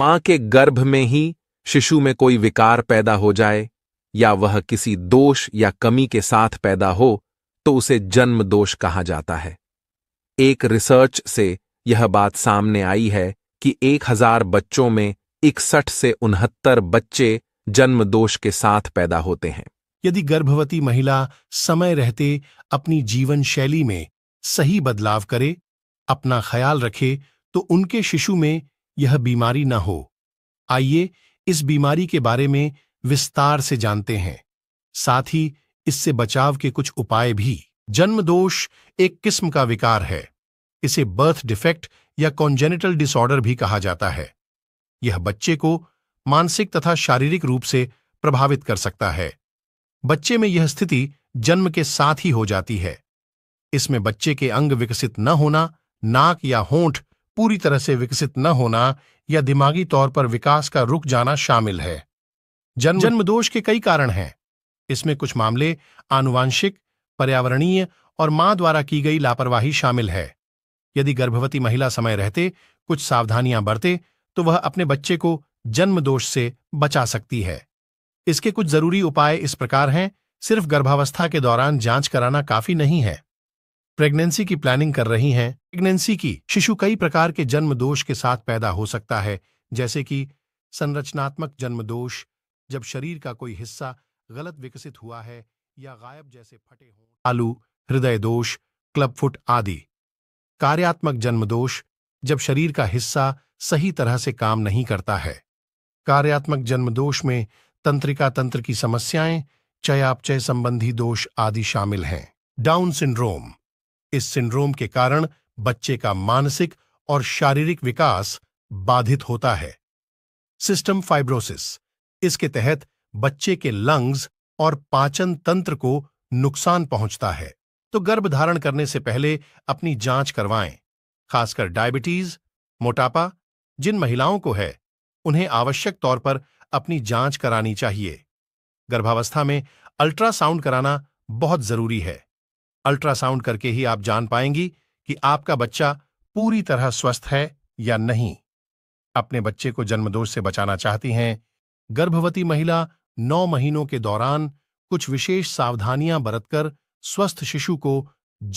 मां के गर्भ में ही शिशु में कोई विकार पैदा हो जाए या वह किसी दोष या कमी के साथ पैदा हो तो उसे जन्म दोष कहा जाता है एक रिसर्च से यह बात सामने आई है कि 1000 बच्चों में इकसठ से उनहत्तर बच्चे जन्म दोष के साथ पैदा होते हैं यदि गर्भवती महिला समय रहते अपनी जीवन शैली में सही बदलाव करे अपना ख्याल रखे तो उनके शिशु में यह बीमारी न हो आइए इस बीमारी के बारे में विस्तार से जानते हैं साथ ही इससे बचाव के कुछ उपाय भी जन्म दोष एक किस्म का विकार है इसे बर्थ डिफेक्ट या कॉन्जेनिटल डिसऑर्डर भी कहा जाता है यह बच्चे को मानसिक तथा शारीरिक रूप से प्रभावित कर सकता है बच्चे में यह स्थिति जन्म के साथ ही हो जाती है इसमें बच्चे के अंग विकसित न होना नाक या होंठ पूरी तरह से विकसित न होना या दिमागी तौर पर विकास का रुक जाना शामिल है जन्म जन्म दोष के कई कारण हैं इसमें कुछ मामले आनुवांशिक पर्यावरणीय और मां द्वारा की गई लापरवाही शामिल है यदि गर्भवती महिला समय रहते कुछ सावधानियां बरते तो वह अपने बच्चे को जन्म दोष से बचा सकती है इसके कुछ जरूरी उपाय इस प्रकार हैं सिर्फ गर्भावस्था के दौरान जांच कराना काफी नहीं है प्रेगनेंसी की प्लानिंग कर रही हैं प्रेगनेंसी की शिशु कई प्रकार के जन्म दोष के साथ पैदा हो सकता है जैसे कि संरचनात्मक जन्म दोष जब शरीर का कोई हिस्सा गलत विकसित हुआ है या गायब जैसे फटे हो आलू हृदय दोष क्लब फुट आदि कार्यात्मक जन्म दोष जब शरीर का हिस्सा सही तरह से काम नहीं करता है कार्यात्मक जन्म दोष में तंत्रिका तंत्र की समस्याएं चयापचय संबंधी दोष आदि शामिल हैं डाउन सिंड्रोम इस सिंड्रोम के कारण बच्चे का मानसिक और शारीरिक विकास बाधित होता है सिस्टम फाइब्रोसिस इसके तहत बच्चे के लंग्स और पाचन तंत्र को नुकसान पहुंचता है तो गर्भधारण करने से पहले अपनी जांच करवाएं खासकर डायबिटीज मोटापा जिन महिलाओं को है उन्हें आवश्यक तौर पर अपनी जांच करानी चाहिए गर्भावस्था में अल्ट्रासाउंड कराना बहुत जरूरी है अल्ट्रासाउंड करके ही आप जान पाएंगी कि आपका बच्चा पूरी तरह स्वस्थ है या नहीं अपने बच्चे को जन्मदोष से बचाना चाहती हैं गर्भवती महिला नौ महीनों के दौरान कुछ विशेष सावधानियां बरतकर स्वस्थ शिशु को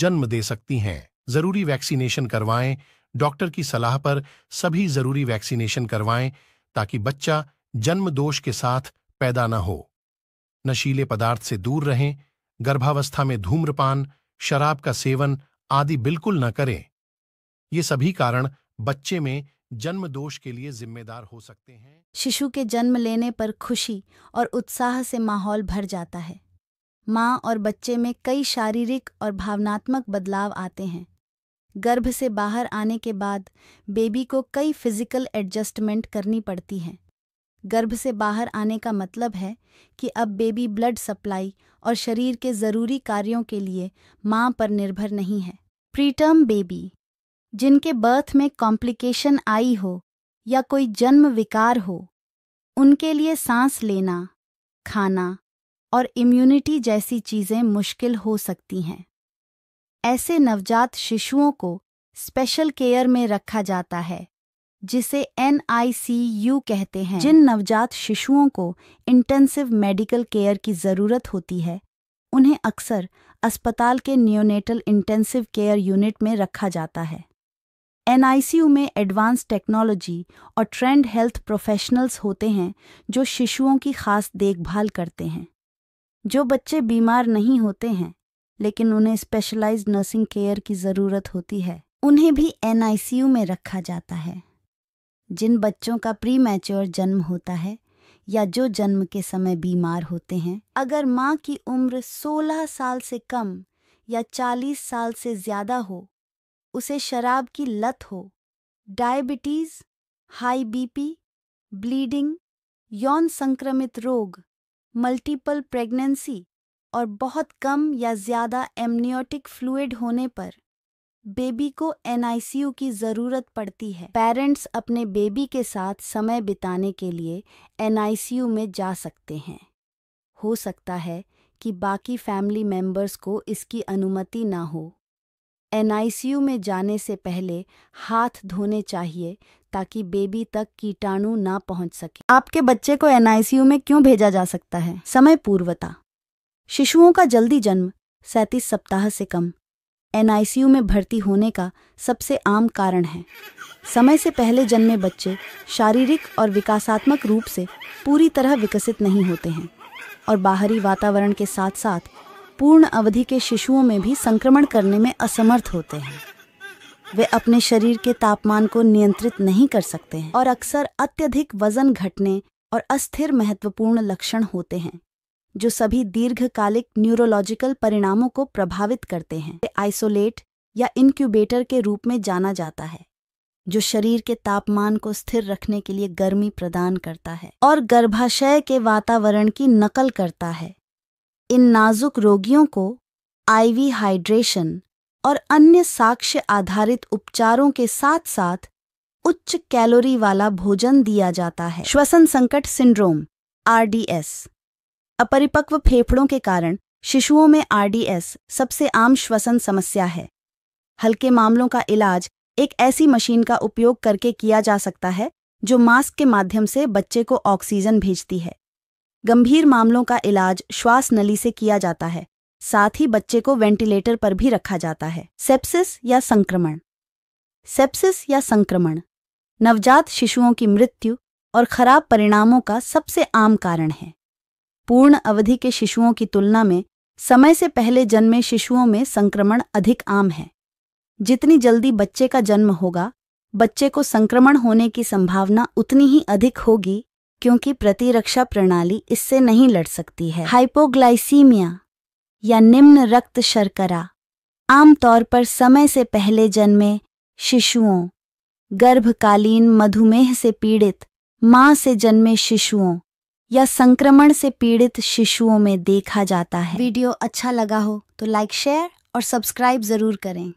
जन्म दे सकती हैं जरूरी वैक्सीनेशन करवाएं डॉक्टर की सलाह पर सभी जरूरी वैक्सीनेशन करवाएं ताकि बच्चा जन्म दोष के साथ पैदा न हो नशीले पदार्थ से दूर रहें गर्भावस्था में धूम्रपान शराब का सेवन आदि बिल्कुल न करें ये सभी कारण बच्चे में जन्म दोष के लिए जिम्मेदार हो सकते हैं शिशु के जन्म लेने पर खुशी और उत्साह से माहौल भर जाता है माँ और बच्चे में कई शारीरिक और भावनात्मक बदलाव आते हैं गर्भ से बाहर आने के बाद बेबी को कई फिजिकल एडजस्टमेंट करनी पड़ती हैं गर्भ से बाहर आने का मतलब है कि अब बेबी ब्लड सप्लाई और शरीर के ज़रूरी कार्यों के लिए मां पर निर्भर नहीं है प्रीटर्म बेबी जिनके बर्थ में कॉम्प्लिकेशन आई हो या कोई जन्म विकार हो उनके लिए सांस लेना खाना और इम्यूनिटी जैसी चीज़ें मुश्किल हो सकती हैं ऐसे नवजात शिशुओं को स्पेशल केयर में रखा जाता है जिसे एन कहते हैं जिन नवजात शिशुओं को इंटेंसिव मेडिकल केयर की ज़रूरत होती है उन्हें अक्सर अस्पताल के नियोनेटल इंटेंसिव केयर यूनिट में रखा जाता है एन में एडवांस टेक्नोलॉजी और ट्रेंड हेल्थ प्रोफेशनल्स होते हैं जो शिशुओं की खास देखभाल करते हैं जो बच्चे बीमार नहीं होते हैं लेकिन उन्हें स्पेशलाइज्ड नर्सिंग केयर की ज़रूरत होती है उन्हें भी एनआईसीयू में रखा जाता है जिन बच्चों का प्री मैच्योर जन्म होता है या जो जन्म के समय बीमार होते हैं अगर माँ की उम्र 16 साल से कम या 40 साल से ज़्यादा हो उसे शराब की लत हो डायबिटीज़ हाई बीपी, ब्लीडिंग यौन संक्रमित रोग मल्टीपल प्रेगनेंसी और बहुत कम या ज़्यादा एमनियोटिक फ्लूड होने पर बेबी को एनआईसीयू की ज़रूरत पड़ती है पेरेंट्स अपने बेबी के साथ समय बिताने के लिए एनआईसीयू में जा सकते हैं हो सकता है कि बाकी फैमिली मेंबर्स को इसकी अनुमति ना हो एनआईसीयू में जाने से पहले हाथ धोने चाहिए ताकि बेबी तक कीटाणु ना पहुंच सके आपके बच्चे को एनआईसीयू में क्यों भेजा जा सकता है समय पूर्वता शिशुओं का जल्दी जन्म सैंतीस सप्ताह से कम एनआईसीयू में भर्ती होने का सबसे आम कारण है समय से पहले जन्मे बच्चे शारीरिक और विकासात्मक रूप से पूरी तरह विकसित नहीं होते हैं और बाहरी वातावरण के साथ साथ पूर्ण अवधि के शिशुओं में भी संक्रमण करने में असमर्थ होते हैं वे अपने शरीर के तापमान को नियंत्रित नहीं कर सकते हैं और अक्सर अत्यधिक वजन घटने और अस्थिर महत्वपूर्ण लक्षण होते हैं जो सभी दीर्घकालिक न्यूरोलॉजिकल परिणामों को प्रभावित करते हैं आइसोलेट या इनक्यूबेटर के रूप में जाना जाता है जो शरीर के तापमान को स्थिर रखने के लिए गर्मी प्रदान करता है और गर्भाशय के वातावरण की नकल करता है इन नाजुक रोगियों को आईवी हाइड्रेशन और अन्य साक्ष्य आधारित उपचारों के साथ साथ उच्च कैलोरी वाला भोजन दिया जाता है श्वसन संकट सिंड्रोम आरडीएस अपरिपक्व फेफड़ों के कारण शिशुओं में आरडीएस सबसे आम श्वसन समस्या है हल्के मामलों का इलाज एक ऐसी मशीन का उपयोग करके किया जा सकता है जो मास्क के माध्यम से बच्चे को ऑक्सीजन भेजती है गंभीर मामलों का इलाज श्वास नली से किया जाता है साथ ही बच्चे को वेंटिलेटर पर भी रखा जाता है सेप्सिस या संक्रमण सेप्सिस या संक्रमण नवजात शिशुओं की मृत्यु और खराब परिणामों का सबसे आम कारण है पूर्ण अवधि के शिशुओं की तुलना में समय से पहले जन्मे शिशुओं में संक्रमण अधिक आम है जितनी जल्दी बच्चे का जन्म होगा बच्चे को संक्रमण होने की संभावना उतनी ही अधिक होगी क्योंकि प्रतिरक्षा प्रणाली इससे नहीं लड़ सकती है हाइपोग्लाइसीमिया या निम्न रक्त शर्करा आमतौर पर समय से पहले जन्मे शिशुओं गर्भकालीन मधुमेह से पीड़ित मां से जन्मे शिशुओं या संक्रमण से पीड़ित शिशुओं में देखा जाता है वीडियो अच्छा लगा हो तो लाइक शेयर और सब्सक्राइब जरूर करें